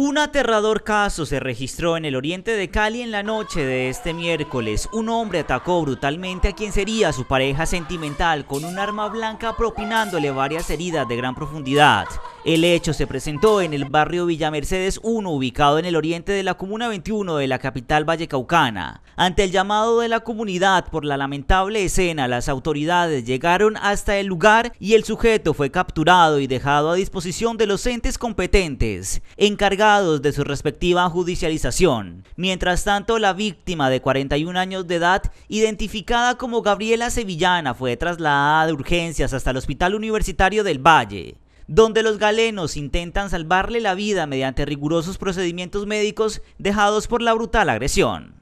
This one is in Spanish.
Un aterrador caso se registró en el oriente de Cali en la noche de este miércoles. Un hombre atacó brutalmente a quien sería su pareja sentimental con un arma blanca propinándole varias heridas de gran profundidad. El hecho se presentó en el barrio Villa Mercedes 1, ubicado en el oriente de la Comuna 21 de la capital vallecaucana. Ante el llamado de la comunidad por la lamentable escena, las autoridades llegaron hasta el lugar y el sujeto fue capturado y dejado a disposición de los entes competentes, encargados de su respectiva judicialización. Mientras tanto, la víctima de 41 años de edad, identificada como Gabriela Sevillana, fue trasladada de urgencias hasta el Hospital Universitario del Valle donde los galenos intentan salvarle la vida mediante rigurosos procedimientos médicos dejados por la brutal agresión.